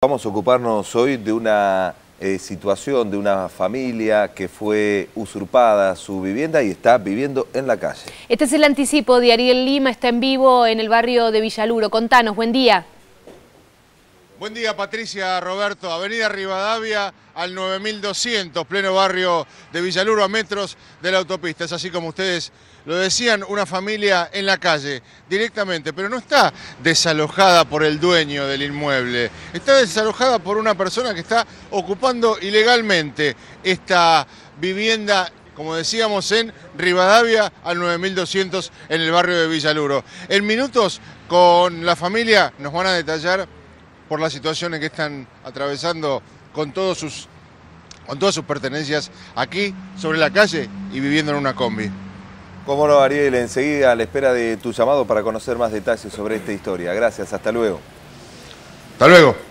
Vamos a ocuparnos hoy de una eh, situación de una familia que fue usurpada su vivienda y está viviendo en la calle. Este es el anticipo de Ariel Lima, está en vivo en el barrio de Villaluro. Contanos, buen día. Buen día Patricia, Roberto, Avenida Rivadavia al 9200, pleno barrio de Villaluro, a metros de la autopista. Es así como ustedes lo decían, una familia en la calle directamente, pero no está desalojada por el dueño del inmueble, está desalojada por una persona que está ocupando ilegalmente esta vivienda como decíamos, en Rivadavia al 9200 en el barrio de Villaluro. En minutos con la familia nos van a detallar por la situación en que están atravesando con, todos sus, con todas sus pertenencias aquí, sobre la calle y viviendo en una combi. Cómo no, Ariel, enseguida a la espera de tu llamado para conocer más detalles sobre esta historia. Gracias, hasta luego. Hasta luego.